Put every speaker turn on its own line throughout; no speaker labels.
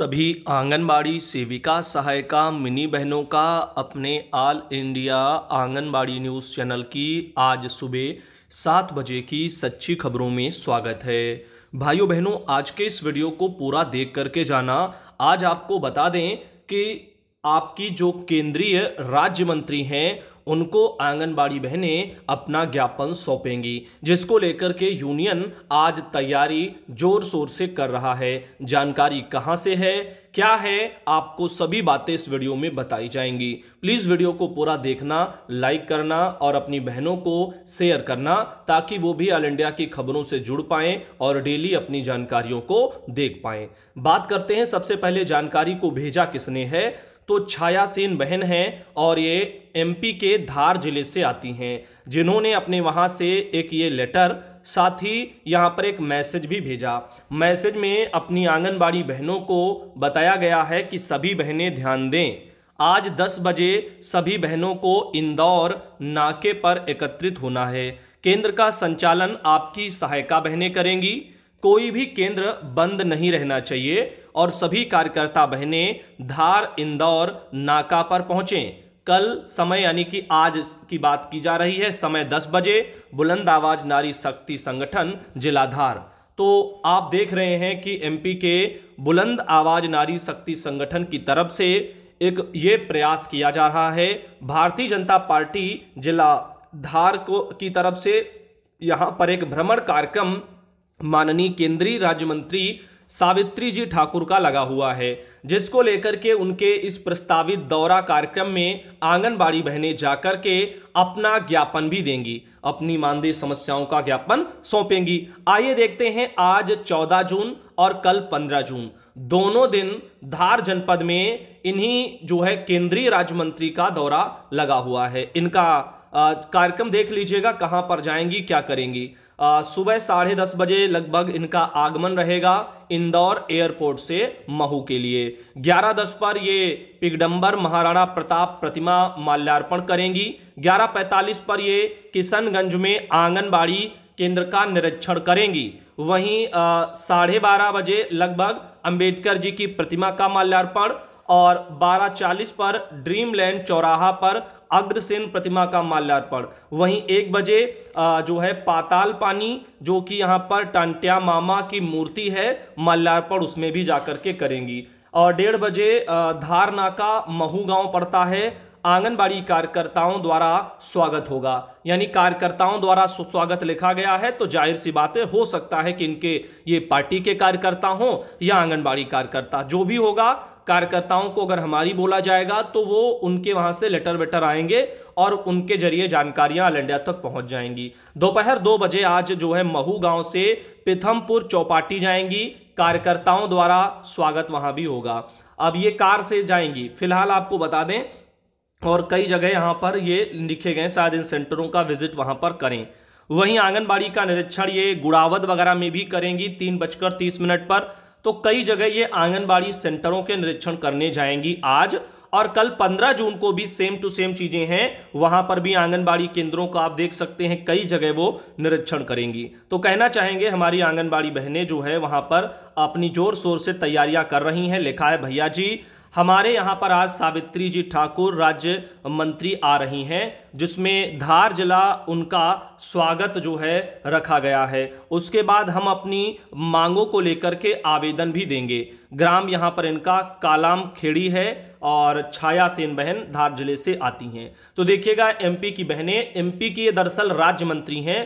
सभी आंगनबाड़ी सेविका सहायिका मिनी बहनों का अपने all India Anganwadi news channel की आज सुबह सात बजे की सच्ची खबरों में स्वागत है भाइयों बहनों आज के इस वीडियो को पूरा देख करके जाना आज आपको बता दें कि आपकी जो केंद्रीय राज्य मंत्री हैं उनको आंगनबाड़ी बहनें अपना ज्ञापन सौंपेंगी जिसको लेकर के यूनियन आज तैयारी जोर शोर से कर रहा है जानकारी कहाँ से है क्या है आपको सभी बातें इस वीडियो में बताई जाएंगी प्लीज़ वीडियो को पूरा देखना लाइक करना और अपनी बहनों को शेयर करना ताकि वो भी ऑल इंडिया की खबरों से जुड़ पाएं और डेली अपनी जानकारियों को देख पाएं बात करते हैं सबसे पहले जानकारी को भेजा किसने है तो छाया सेन बहन हैं और ये एमपी के धार जिले से आती हैं जिन्होंने अपने वहाँ से एक ये लेटर साथ ही यहाँ पर एक मैसेज भी भेजा मैसेज में अपनी आंगनबाड़ी बहनों को बताया गया है कि सभी बहनें ध्यान दें आज 10 बजे सभी बहनों को इंदौर नाके पर एकत्रित होना है केंद्र का संचालन आपकी सहायिका बहनें करेंगी कोई भी केंद्र बंद नहीं रहना चाहिए और सभी कार्यकर्ता बहनें धार इंदौर नाका पर पहुंचें कल समय यानी कि आज की बात की जा रही है समय 10 बजे बुलंद आवाज नारी शक्ति संगठन जिलाधार तो आप देख रहे हैं कि एमपी के बुलंद आवाज नारी शक्ति संगठन की तरफ से एक ये प्रयास किया जा रहा है भारतीय जनता पार्टी जिला धार को की तरफ से यहाँ पर एक भ्रमण कार्यक्रम माननीय केंद्रीय राज्य मंत्री सावित्री जी ठाकुर का लगा हुआ है जिसको लेकर के उनके इस प्रस्तावित दौरा कार्यक्रम में आंगनबाड़ी बहनें जाकर के अपना ज्ञापन भी देंगी अपनी मानदेय समस्याओं का ज्ञापन सौंपेंगी आइए देखते हैं आज 14 जून और कल 15 जून दोनों दिन धार जनपद में इन्हीं जो है केंद्रीय राज्य मंत्री का दौरा लगा हुआ है इनका कार्यक्रम देख लीजिएगा कहाँ पर जाएंगी क्या करेंगी सुबह साढ़े दस बजे लगभग इनका आगमन रहेगा इंदौर एयरपोर्ट से महू के लिए ग्यारह दस पर ये पिगडम्बर महाराणा प्रताप प्रतिमा माल्यार्पण करेंगी ग्यारह पैंतालीस पर ये किशनगंज में आंगनबाड़ी केंद्र का निरीक्षण करेंगी वहीं साढ़े बारह बजे लगभग अंबेडकर जी की प्रतिमा का माल्यार्पण और 12:40 पर ड्रीमलैंड चौराहा पर अग्रसेन प्रतिमा का माल्यार्पण वहीं एक बजे जो है पाताल पानी जो कि यहाँ पर टंट्या मामा की मूर्ति है माल्यार्पण उसमें भी जाकर के करेंगी और डेढ़ बजे धारनाका महू गांव पड़ता है आंगनबाड़ी कार्यकर्ताओं द्वारा स्वागत होगा यानी कार्यकर्ताओं द्वारा स्वागत लिखा गया है तो जाहिर सी बातें हो सकता है कि इनके ये पार्टी के कार्यकर्ता हों या आंगनबाड़ी कार्यकर्ता जो भी होगा कार्यकर्ताओं को अगर हमारी बोला जाएगा तो वो उनके वहां से लेटर वेटर आएंगे और उनके जरिए जानकारियां ऑल इंडिया तक पहुंच जाएंगी दोपहर दो बजे आज जो है महू गांव से पिथमपुर चौपाटी जाएंगी कार्यकर्ताओं द्वारा स्वागत वहां भी होगा अब ये कार से जाएंगी फिलहाल आपको बता दें और कई जगह यहाँ पर ये लिखे गए शायद इन सेंटरों का विजिट वहां पर करें वहीं आंगनबाड़ी का निरीक्षण ये गुड़ावत वगैरह में भी करेंगी तीन बजकर तीस मिनट पर तो कई जगह ये आंगनबाड़ी सेंटरों के निरीक्षण करने जाएंगी आज और कल 15 जून को भी सेम टू सेम चीजें हैं वहां पर भी आंगनबाड़ी केंद्रों का आप देख सकते हैं कई जगह वो निरीक्षण करेंगी तो कहना चाहेंगे हमारी आंगनबाड़ी बहनें जो है वहां पर अपनी जोर शोर से तैयारियां कर रही हैं लिखा है भैया जी हमारे यहाँ पर आज सावित्री जी ठाकुर राज्य मंत्री आ रही हैं जिसमें धार जिला उनका स्वागत जो है रखा गया है उसके बाद हम अपनी मांगों को लेकर के आवेदन भी देंगे ग्राम यहाँ पर इनका कालाम खेड़ी है और छाया सेन बहन धार जिले से आती हैं तो देखिएगा एमपी की बहनें एमपी की ये दरअसल राज्य मंत्री हैं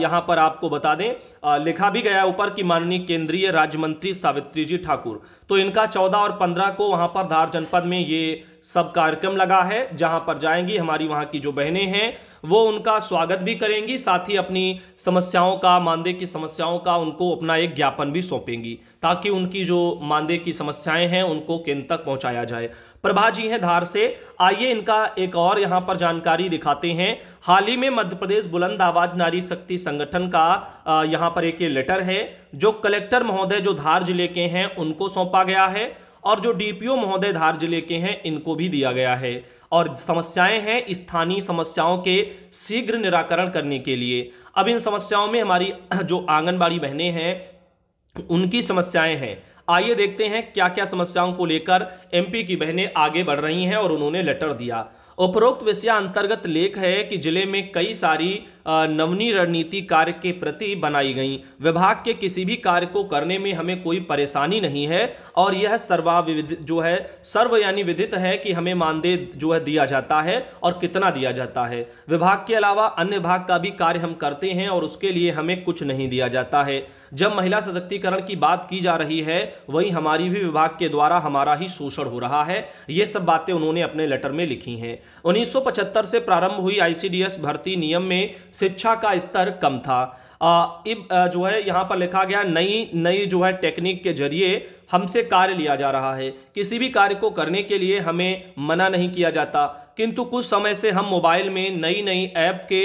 यहाँ पर आपको बता दें आ, लिखा भी गया ऊपर कि माननीय केंद्रीय राज्य मंत्री सावित्री जी ठाकुर तो इनका चौदह और पंद्रह को वहाँ पर धार जनपद में ये सब कार्यक्रम लगा है जहां पर जाएंगी हमारी वहां की जो बहनें हैं वो उनका स्वागत भी करेंगी साथ ही अपनी समस्याओं का मानदेय की समस्याओं का उनको अपना एक ज्ञापन भी सौंपेंगी ताकि उनकी जो मानदेय की समस्याएं हैं उनको केंद्र तक पहुंचाया जाए प्रभा जी हैं धार से आइए इनका एक और यहां पर जानकारी दिखाते हैं हाल ही में मध्य प्रदेश बुलंद आवाज नारी शक्ति संगठन का यहां पर एक ये लेटर है जो कलेक्टर महोदय जो धार जिले के हैं उनको सौंपा गया है और जो डी ओ महोदय धार जिले के हैं इनको भी दिया गया है और समस्याएं हैं स्थानीय समस्याओं के शीघ्र निराकरण करने के लिए अब इन समस्याओं में हमारी जो आंगनबाड़ी बहनें हैं उनकी समस्याएं हैं आइए देखते हैं क्या क्या समस्याओं को लेकर एमपी की बहनें आगे बढ़ रही हैं और उन्होंने लेटर दिया उपरोक्त विषय अंतर्गत लेख है कि जिले में कई सारी नवनी रणनीति कार्य के प्रति बनाई गई विभाग के किसी भी कार्य को करने में हमें कोई परेशानी नहीं है और यह सर्वाविविध जो है सर्व यानी विदित है कि हमें मानदेय जो है दिया जाता है और कितना दिया जाता है विभाग के अलावा अन्य भाग का भी कार्य हम करते हैं और उसके लिए हमें कुछ नहीं दिया जाता है जब महिला सशक्तिकरण की बात की जा रही है वही हमारी भी विभाग के द्वारा हमारा ही शोषण हो रहा है ये सब बातें उन्होंने अपने लेटर में लिखी हैं 1975 से प्रारंभ हुई आईसीडीएस भर्ती नियम में शिक्षा का स्तर कम था इब जो है यहाँ पर लिखा गया नई नई जो है टेक्निक के जरिए हमसे कार्य लिया जा रहा है किसी भी कार्य को करने के लिए हमें मना नहीं किया जाता किंतु कुछ समय से हम मोबाइल में नई नई ऐप के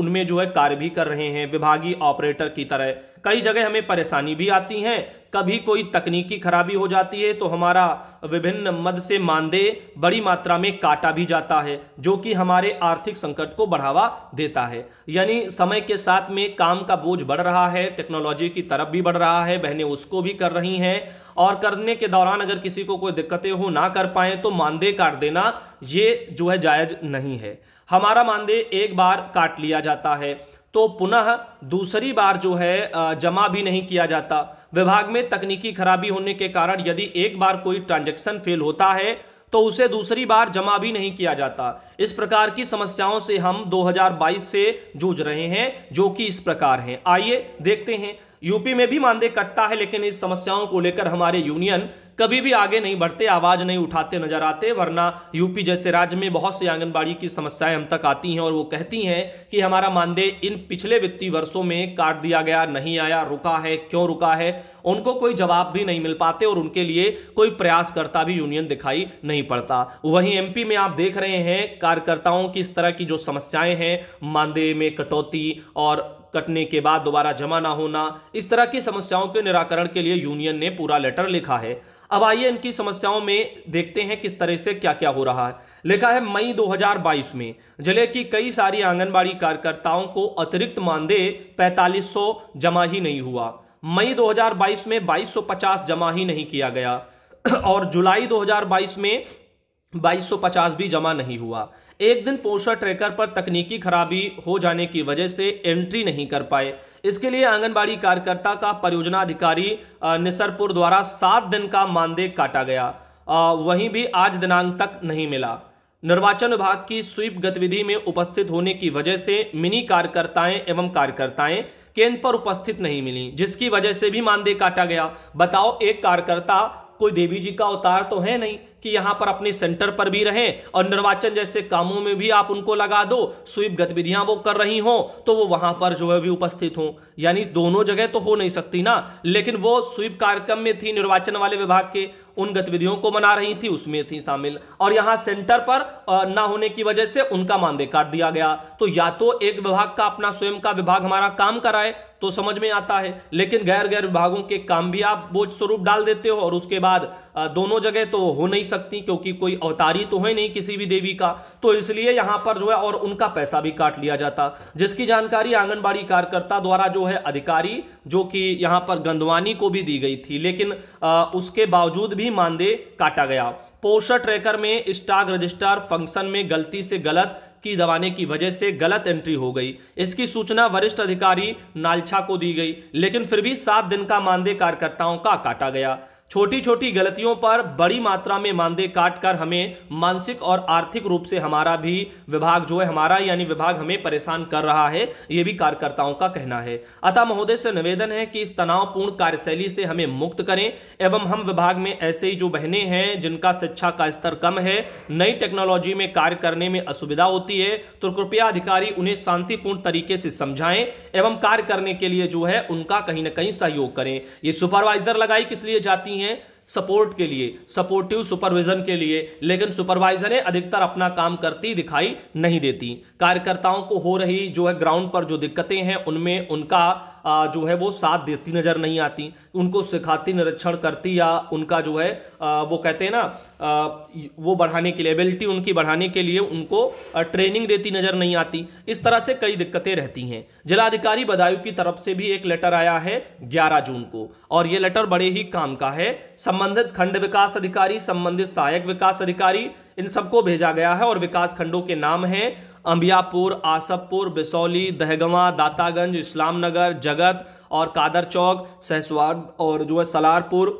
उनमें जो है कार्य भी कर रहे हैं विभागीय ऑपरेटर की तरह कई जगह हमें परेशानी भी आती हैं कभी कोई तकनीकी खराबी हो जाती है तो हमारा विभिन्न मद से मानदेय बड़ी मात्रा में काटा भी जाता है जो कि हमारे आर्थिक संकट को बढ़ावा देता है यानी समय के साथ में काम का बोझ बढ़ रहा है टेक्नोलॉजी की तरफ भी बढ़ रहा है बहनें उसको भी कर रही हैं और करने के दौरान अगर किसी को कोई दिक्कतें हो ना कर पाए तो मानदेय काट देना ये जो है जायज नहीं है हमारा मानदेय एक बार काट लिया जाता है तो पुनः दूसरी बार जो है जमा भी नहीं किया जाता विभाग में तकनीकी खराबी होने के कारण यदि एक बार कोई ट्रांजैक्शन फेल होता है तो उसे दूसरी बार जमा भी नहीं किया जाता इस प्रकार की समस्याओं से हम 2022 से जूझ रहे हैं जो कि इस प्रकार हैं आइए देखते हैं यूपी में भी मानदेय कटता है लेकिन इस समस्याओं को लेकर हमारे यूनियन कभी भी आगे नहीं बढ़ते आवाज नहीं उठाते नजर आते वरना यूपी जैसे राज्य में बहुत सी आंगनबाड़ी की समस्याएं हम तक आती हैं और वो कहती हैं कि हमारा मानदेय इन पिछले वित्तीय वर्षों में काट दिया गया नहीं आया रुका है क्यों रुका है उनको कोई जवाब भी नहीं मिल पाते और उनके लिए कोई प्रयास करता भी यूनियन दिखाई नहीं पड़ता वहीं एम में आप देख रहे हैं कार्यकर्ताओं की इस तरह की जो समस्याएं हैं मानदेय में कटौती और कटने के बाद दोबारा जमा ना होना इस तरह की समस्याओं के निराकरण के लिए यूनियन ने पूरा लेटर लिखा है अब आइए इनकी समस्याओं में देखते हैं किस तरह से क्या क्या हो रहा है लिखा है मई 2022 में जिले की कई सारी आंगनबाड़ी कार्यकर्ताओं को अतिरिक्त मानदेय सौ जमा ही नहीं हुआ मई 2022 में 2250 जमा ही नहीं किया गया और जुलाई 2022 में 2250 भी जमा नहीं हुआ एक दिन पोषा ट्रैकर पर तकनीकी खराबी हो जाने की वजह से एंट्री नहीं कर पाए इसके लिए आंगनबाड़ी कार्यकर्ता का परियोजना अधिकारी निसरपुर द्वारा सात दिन का मानदेय काटा गया वहीं भी आज दिनांक तक नहीं मिला निर्वाचन विभाग की स्वीप गतिविधि में उपस्थित होने की वजह से मिनी कार्यकर्ताएं एवं कार्यकर्ताएं केंद्र पर उपस्थित नहीं मिली जिसकी वजह से भी मानदेय काटा गया बताओ एक कार्यकर्ता कोई देवी जी का अवतार तो है नहीं कि यहां पर अपने सेंटर पर भी रहें और निर्वाचन जैसे कामों में भी आप उनको लगा दो स्वीप गतिविधियां वो कर रही हों तो वो वहां पर जो है भी उपस्थित हों यानी दोनों जगह तो हो नहीं सकती ना लेकिन वो स्वीप कार्यक्रम में थी निर्वाचन वाले विभाग के उन गतिविधियों को मना रही थी उसमें थी शामिल और यहां सेंटर पर ना होने की वजह से उनका मानदेय काट दिया गया तो या तो एक विभाग का अपना स्वयं का विभाग हमारा काम कराए तो समझ में आता है लेकिन गैर गैर विभागों के काम भी आप बोझ स्वरूप डाल देते हो और उसके बाद दोनों जगह तो हो नहीं सकती क्योंकि कोई अवतारी तो है नहीं किसी भी देवी का तो इसलिए यहां पर जो है और उनका पैसा भी काट लिया जाता जिसकी जानकारी आंगनबाड़ी कार्यकर्ता द्वारा जो है अधिकारी जो कि यहां पर गंदवानी को भी दी गई थी लेकिन उसके बावजूद भी भी मानदेय काटा गया पोस्टर ट्रैकर में स्टॉक रजिस्टर फंक्शन में गलती से गलत की दबाने की वजह से गलत एंट्री हो गई इसकी सूचना वरिष्ठ अधिकारी नालछा को दी गई लेकिन फिर भी सात दिन का मानदेय कार्यकर्ताओं का काटा गया छोटी छोटी गलतियों पर बड़ी मात्रा में मानदेय काटकर हमें मानसिक और आर्थिक रूप से हमारा भी विभाग जो है हमारा यानी विभाग हमें परेशान कर रहा है ये भी कार्यकर्ताओं का कहना है अतः महोदय से निवेदन है कि इस तनावपूर्ण कार्यशैली से हमें मुक्त करें एवं हम विभाग में ऐसे ही जो बहने हैं जिनका शिक्षा का स्तर कम है नई टेक्नोलॉजी में कार्य करने में असुविधा होती है तो कृपया अधिकारी उन्हें शांतिपूर्ण तरीके से समझाएं एवं कार्य करने के लिए जो है उनका कहीं ना कहीं सहयोग करें ये सुपरवाइजर लगाई किस लिए जाती है है सपोर्ट के लिए सपोर्टिव सुपरविजन के लिए लेकिन सुपरवाइजरें अधिकतर अपना काम करती दिखाई नहीं देती कार्यकर्ताओं को हो रही जो है ग्राउंड पर जो दिक्कतें हैं उनमें उनका जो है वो साथ देती नजर नहीं आती उनको सिखाती निरीक्षण करती या उनका जो है वो कहते हैं ना वो बढ़ाने के लिए एबिलिटी उनकी बढ़ाने के लिए उनको ट्रेनिंग देती नजर नहीं आती इस तरह से कई दिक्कतें रहती हैं जिलाधिकारी बदायूं की तरफ से भी एक लेटर आया है 11 जून को और ये लेटर बड़े ही काम का है संबंधित खंड विकास अधिकारी संबंधित सहायक विकास अधिकारी इन सबको भेजा गया है और विकास खंडों के नाम हैं अम्बियापुर आसफपुर बिसौली दहगवा दातागंज इस्लाम नगर जगत और कादर चौक सहसवार और जो है सलारपुर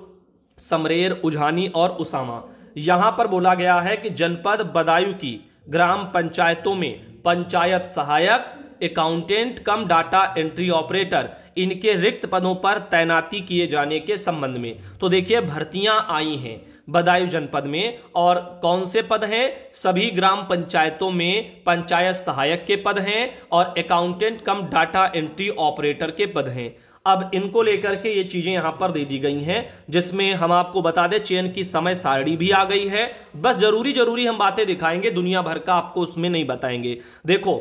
समरेर उझानी और उसामा यहाँ पर बोला गया है कि जनपद बदायूं की ग्राम पंचायतों में पंचायत सहायक accountant cum data entry operator इनके रिक्त पदों पर तैनाती किए जाने के संबंध में तो देखिए भर्तियां आई हैं बदायूं जनपद में और कौन से पद हैं सभी ग्राम पंचायतों में पंचायत सहायक के पद हैं और accountant cum data entry operator के पद हैं अब इनको लेकर के ये चीज़ें यहाँ पर दे दी गई हैं जिसमें हम आपको बता दें चयन की समय सारणी भी आ गई है बस जरूरी जरूरी हम बातें दिखाएंगे दुनिया भर का आपको उसमें नहीं बताएंगे देखो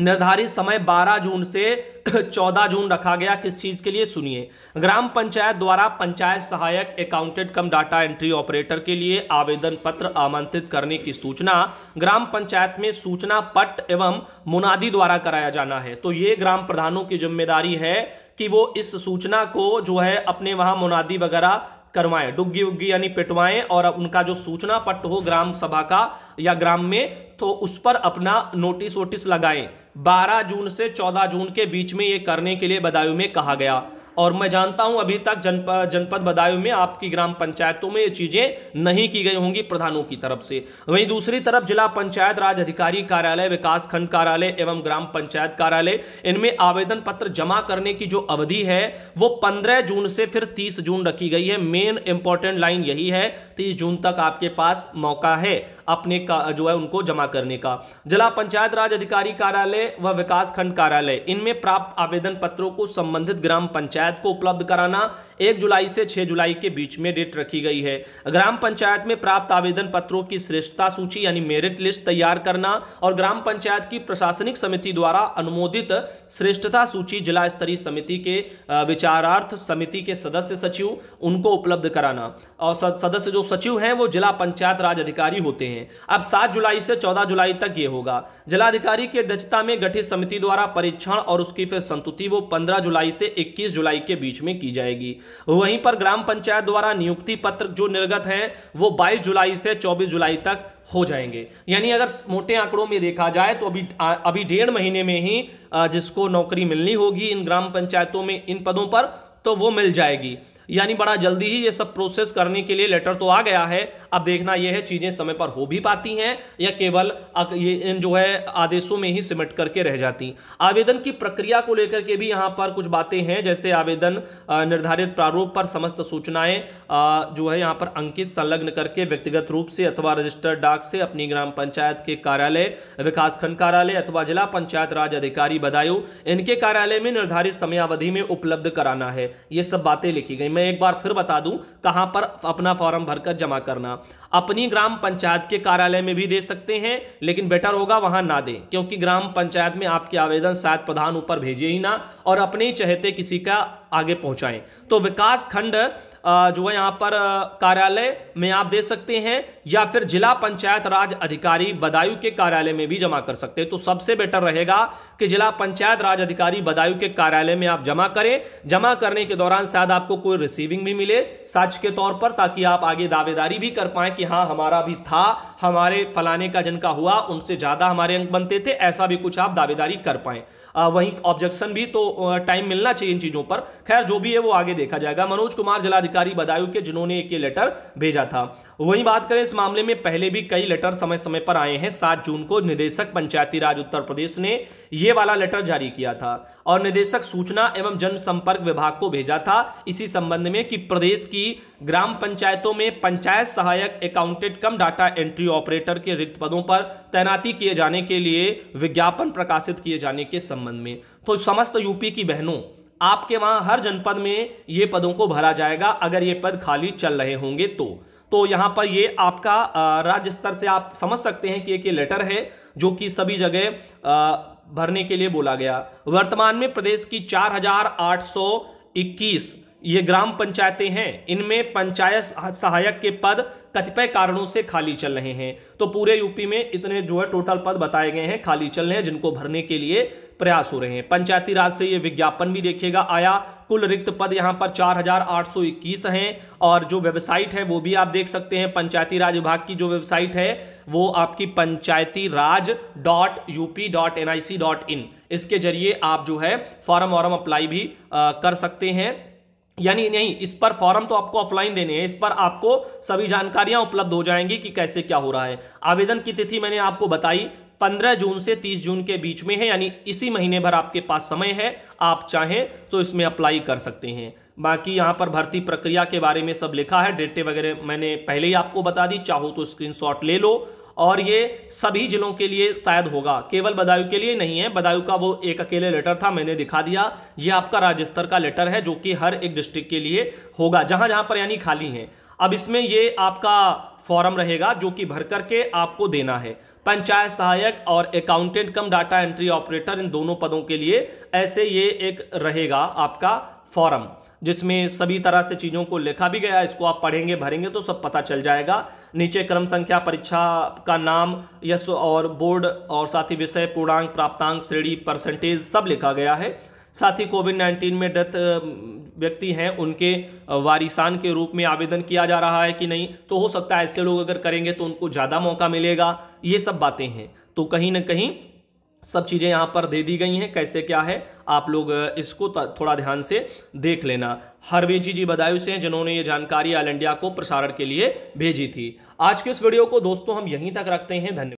निर्धारित समय 12 जून से 14 जून रखा गया किस चीज के लिए सुनिए ग्राम पंचायत द्वारा पंचायत सहायक accountant cum data entry operator के लिए आवेदन पत्र आमंत्रित करने की सूचना ग्राम पंचायत में सूचना पट एवं मुनादी द्वारा कराया जाना है तो ये ग्राम प्रधानों की जिम्मेदारी है कि वो इस सूचना को जो है अपने वहां मुनादी वगैरह करवाएं डुग्गी उग्गी यानी पिटवाएं और उनका जो सूचना पट्ट हो ग्राम सभा का या ग्राम में तो उस पर अपना नोटिस वोटिस लगाएं 12 जून से 14 जून के बीच में ये करने के लिए बदायूं में कहा गया और मैं जानता हूं अभी तक जनप जनपद बदायूं में आपकी ग्राम पंचायतों में ये चीजें नहीं की गई होंगी प्रधानों की तरफ से वहीं दूसरी तरफ जिला पंचायत राज अधिकारी कार्यालय विकास खंड कार्यालय एवं ग्राम पंचायत कार्यालय इनमें आवेदन पत्र जमा करने की जो अवधि है वो पंद्रह जून से फिर तीस जून रखी गई है मेन इंपॉर्टेंट लाइन यही है तीस जून तक आपके पास मौका है अपने का जो है उनको जमा करने का जिला पंचायत राज अधिकारी कार्यालय व विकास खंड कार्यालय इनमें प्राप्त आवेदन पत्रों को संबंधित ग्राम पंचायत को उपलब्ध कराना एक जुलाई से छह जुलाई के बीच में डेट रखी गई है ग्राम पंचायत में प्राप्त आवेदन पत्रों की श्रेष्ठता सूची यानी मेरिट लिस्ट तैयार करना और ग्राम पंचायत की प्रशासनिक समिति द्वारा अनुमोदित श्रेष्ठता सूची जिला स्तरीय समिति के विचारार्थ समिति के सदस्य सचिव उनको उपलब्ध कराना और सदस्य जो सचिव हैं वो जिला पंचायत राज अधिकारी होते हैं हैं अब सात जुलाई से चौदह जुलाई तक ये होगा जिलाधिकारी की अध्यक्षता में गठित समिति द्वारा परीक्षण और उसकी फिर संतुति वो पंद्रह जुलाई से इक्कीस जुलाई के बीच में की जाएगी वहीं पर ग्राम पंचायत द्वारा नियुक्ति पत्र जो निर्गत है वो बाईस जुलाई से चौबीस जुलाई तक हो जाएंगे यानी अगर मोटे आंकड़ों में देखा जाए तो अभी आ, अभी डेढ़ महीने में ही जिसको नौकरी मिलनी होगी इन ग्राम पंचायतों में इन पदों पर तो वो मिल जाएगी यानी बड़ा जल्दी ही ये सब प्रोसेस करने के लिए लेटर तो आ गया है अब देखना यह है चीज़ें समय पर हो भी पाती हैं या केवल ये इन जो है आदेशों में ही सिमट करके रह जाती आवेदन की प्रक्रिया को लेकर के भी यहाँ पर कुछ बातें हैं जैसे आवेदन निर्धारित प्रारूप पर समस्त सूचनाएं जो है यहाँ पर अंकित संलग्न करके व्यक्तिगत रूप से अथवा रजिस्टर डाक से अपनी ग्राम पंचायत के कार्यालय विकासखंड कार्यालय अथवा जिला पंचायत राज अधिकारी बदायू इनके कार्यालय में निर्धारित समयावधि में उपलब्ध कराना है ये सब बातें लिखी गई मैं एक बार फिर बता दूं कहां पर अपना फॉर्म भरकर जमा करना अपनी ग्राम पंचायत के कार्यालय में भी दे सकते हैं लेकिन बेटर होगा वहां ना दें क्योंकि ग्राम पंचायत में आपके आवेदन शायद प्रधान ऊपर भेजे ही ना और अपने ही चहते किसी का आगे पहुंचाएं तो विकास खंड जो है यहाँ पर कार्यालय में आप दे सकते हैं या फिर जिला पंचायत राज अधिकारी बदायूं के कार्यालय में भी जमा कर सकते हैं तो सबसे बेटर रहेगा कि जिला पंचायत राज अधिकारी बदायूं के कार्यालय में आप जमा करें जमा करने के दौरान शायद आपको कोई रिसीविंग भी मिले सच के तौर पर ताकि आप आगे दावेदारी भी कर पाए कि हाँ हमारा भी था हमारे फलाने का जन का हुआ उनसे ज़्यादा हमारे अंक बनते थे ऐसा भी कुछ आप दावेदारी कर पाएँ वहीं ऑब्जेक्शन भी तो टाइम मिलना चाहिए इन चीज़ों पर खैर जो भी है वो आगे देखा जाएगा मनोज कुमार जिलाधिकारी बदायूं के जिन्होंने एक ये लेटर भेजा था वहीं बात करें इस मामले में पहले भी कई लेटर समय समय पर आए हैं सात जून को निदेशक पंचायती राज उत्तर प्रदेश ने ये वाला लेटर जारी किया था और निदेशक सूचना एवं जनसंपर्क विभाग को भेजा था इसी संबंध में कि प्रदेश की ग्राम पंचायतों में पंचायत सहायक accountant cum data entry operator के रिक्त पदों पर तैनाती किए जाने के लिए विज्ञापन प्रकाशित किए जाने के संबंध में तो समस्त यूपी की बहनों आपके वहां हर जनपद में ये पदों को भरा जाएगा अगर ये पद खाली चल रहे होंगे तो तो यहां पर ये आपका राज्य स्तर से आप समझ सकते हैं कि एक ये लेटर है जो कि सभी जगह भरने के लिए बोला गया वर्तमान में प्रदेश की चार हजार आठ सौ इक्कीस ये ग्राम पंचायतें हैं इनमें पंचायत सहायक के पद कतिपय कारणों से खाली चल रहे हैं तो पूरे यूपी में इतने जो है टोटल पद बताए गए हैं खाली चल रहे हैं जिनको भरने के लिए प्रयास हो रहे हैं पंचायती राज से ये विज्ञापन भी देखिएगा आया कुल रिक्त पद यहाँ पर 4,821 हैं और जो वेबसाइट है वो भी आप देख सकते हैं पंचायती राज विभाग की जो वेबसाइट है वो आपकी panchayati raj dot UP dot N I C dot in इसके जरिए आप जो है फॉर्म वॉर्म अप्लाई भी आ, कर सकते हैं यानी नहीं इस पर फॉर्म तो आपको ऑफलाइन देने हैं इस पर आपको सभी जानकारियां उपलब्ध हो जाएंगी कि कैसे क्या हो रहा है आवेदन की तिथि मैंने आपको बताई 15 जून से 30 जून के बीच में है यानी इसी महीने भर आपके पास समय है आप चाहें तो इसमें अप्लाई कर सकते हैं बाकी यहां पर भर्ती प्रक्रिया के बारे में सब लिखा है डेटे वगैरह मैंने पहले ही आपको बता दी चाहो तो स्क्रीनशॉट ले लो और ये सभी जिलों के लिए शायद होगा केवल बदायूं के लिए नहीं है बदायूं का वो एक अकेले लेटर था मैंने दिखा दिया ये आपका राज्य स्तर का लेटर है जो कि हर एक डिस्ट्रिक्ट के लिए होगा जहां जहां पर यानी खाली है अब इसमें ये आपका फॉर्म रहेगा जो कि भर करके आपको देना है पंचायत सहायक और accountant cum data entry operator इन दोनों पदों के लिए ऐसे ये एक रहेगा आपका फॉर्म जिसमें सभी तरह से चीज़ों को लिखा भी गया इसको आप पढ़ेंगे भरेंगे तो सब पता चल जाएगा नीचे क्रम संख्या परीक्षा का नाम यश और बोर्ड और साथ ही विषय पूर्णांक प्राप्तांक श्रेणी परसेंटेज सब लिखा गया है साथ ही कोविड नाइन्टीन में डेथ व्यक्ति हैं उनके वारिसान के रूप में आवेदन किया जा रहा है कि नहीं तो हो सकता है ऐसे लोग अगर करेंगे तो उनको ज़्यादा मौका मिलेगा ये सब बातें हैं तो कहीं ना कहीं सब चीज़ें यहाँ पर दे दी गई हैं कैसे क्या है आप लोग इसको थोड़ा ध्यान से देख लेना हरवे जी बधाई से हैं जिन्होंने ये जानकारी ऑल इंडिया को प्रसारण के लिए भेजी थी आज के इस वीडियो को दोस्तों हम यहीं तक रखते हैं धन्यवाद